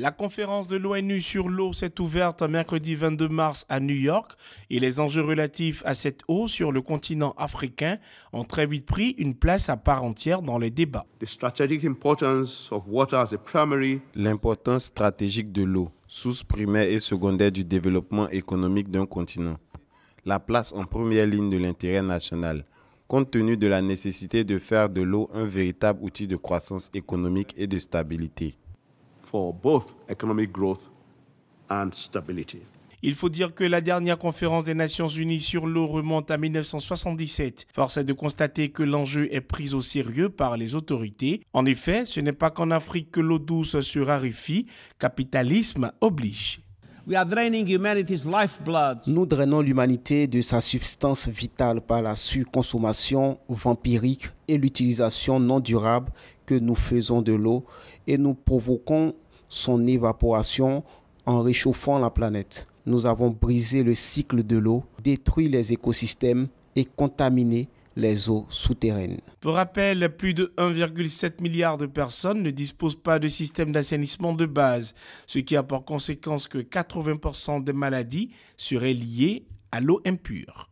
La conférence de l'ONU sur l'eau s'est ouverte mercredi 22 mars à New York et les enjeux relatifs à cette eau sur le continent africain ont très vite pris une place à part entière dans les débats. L'importance stratégique de l'eau, source primaire et secondaire du développement économique d'un continent. La place en première ligne de l'intérêt national, compte tenu de la nécessité de faire de l'eau un véritable outil de croissance économique et de stabilité for both economic growth and stability. Il faut dire que la dernière conférence des Nations Unies sur l'eau remonte à 1977. Force est de constater que l'enjeu est pris au sérieux par les autorités. En effet, ce n'est pas qu'en Afrique que l'eau douce se raréfie, capitalisme oblige. Nous drainons l'humanité de sa substance vitale par la surconsommation vampirique et l'utilisation non durable que nous faisons de l'eau et nous provoquons son évaporation en réchauffant la planète. Nous avons brisé le cycle de l'eau, détruit les écosystèmes et contaminé les eaux souterraines. Pour rappel, plus de 1,7 milliard de personnes ne disposent pas de système d'assainissement de base, ce qui a pour conséquence que 80% des maladies seraient liées à l'eau impure.